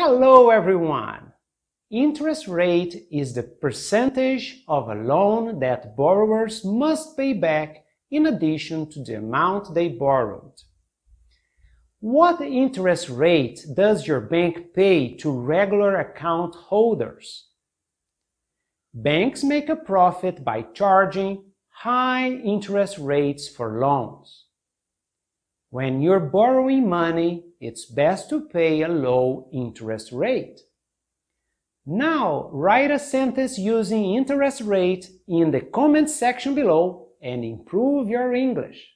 Hello everyone! Interest rate is the percentage of a loan that borrowers must pay back in addition to the amount they borrowed. What interest rate does your bank pay to regular account holders? Banks make a profit by charging high interest rates for loans. When you're borrowing money, it's best to pay a low interest rate. Now, write a sentence using interest rate in the comment section below and improve your English.